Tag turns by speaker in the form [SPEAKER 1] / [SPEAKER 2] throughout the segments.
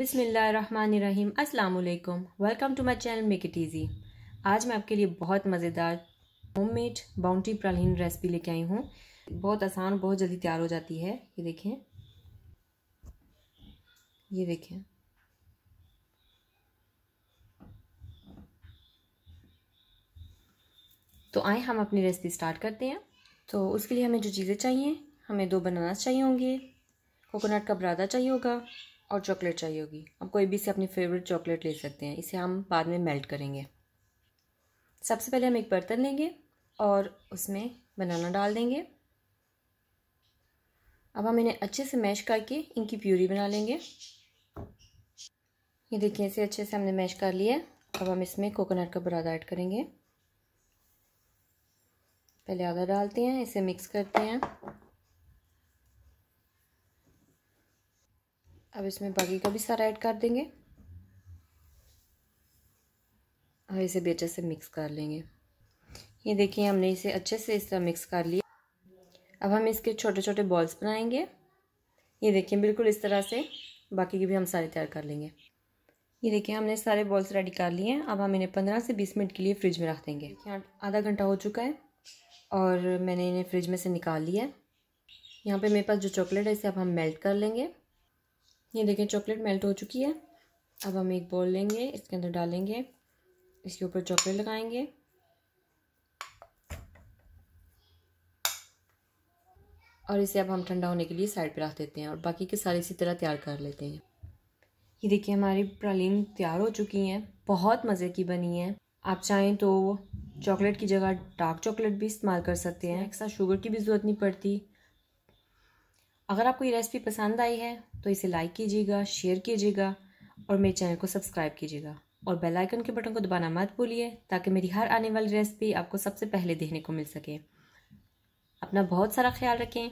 [SPEAKER 1] बिसमीम् अल्लाम welcome to my channel make it easy आज मैं आपके लिए बहुत मज़ेदार home made boundary praline recipe लेके आई हूँ बहुत आसान और बहुत जल्दी तैयार हो जाती है ये देखें ये देखें तो आए हम अपनी रेसिपी स्टार्ट करते हैं तो उसके लिए हमें जो चीज़ें चाहिए हमें दो बनाना चाहिए होंगे कोकोनट का बरादा चाहिए होगा और चॉकलेट चाहिए होगी आप कोई भी से अपनी फेवरेट चॉकलेट ले सकते हैं इसे हम बाद में मेल्ट करेंगे सबसे पहले हम एक बर्तन लेंगे और उसमें बनाना डाल देंगे अब हम इन्हें अच्छे से मैश करके इनकी प्यूरी बना लेंगे ये देखिए इसे अच्छे से हमने मैश कर लिया अब हम इसमें कोकोनट का बुरादा ऐड करेंगे पहले आधा डालते हैं इसे मिक्स करते हैं अब इसमें बाकी का भी सारा ऐड कर देंगे और इसे भी अच्छे से मिक्स कर लेंगे ये देखिए हमने इसे अच्छे से इस तरह मिक्स कर लिया अब हम इसके छोटे छोटे बॉल्स बनाएंगे ये देखिए बिल्कुल इस तरह से बाकी के भी हम सारे तैयार कर लेंगे ये देखिए हमने सारे बॉल्स रेडी कर लिए हैं अब हम इन्हें पंद्रह से बीस मिनट के लिए फ्रिज में रख देंगे आधा घंटा हो चुका है और मैंने इन्हें फ्रिज में से निकाल लिया है यहाँ पे मेरे पास जो चॉकलेट है इसे अब हम मेल्ट कर लेंगे ये देखें चॉकलेट मेल्ट हो चुकी है अब हम एक बॉल लेंगे इसके अंदर डालेंगे इसके ऊपर चॉकलेट लगाएंगे और इसे अब हम ठंडा होने के लिए साइड पर रख देते हैं और बाकी के सारे इसी तरह तैयार कर लेते हैं ये देखिए हमारी प्रालीन तैयार हो चुकी हैं बहुत मज़े की बनी है आप चाहें तो चॉकलेट की जगह डार्क चॉकलेट भी इस्तेमाल कर सकते हैं एक्स्ट्रा शुगर की भी ज़रूरत नहीं पड़ती अगर आपको ये रेसिपी पसंद आई है तो इसे लाइक कीजिएगा शेयर कीजिएगा और मेरे चैनल को सब्सक्राइब कीजिएगा और बेल आइकन के बटन को दबाना मत भूलिए ताकि मेरी हर आने वाली रेसिपी आपको सबसे पहले देखने को मिल सके अपना बहुत सारा ख्याल रखें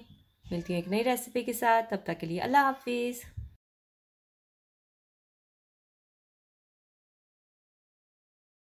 [SPEAKER 1] मिलती है एक नई रेसिपी के साथ तब तक के लिए अल्लाह हाफिज़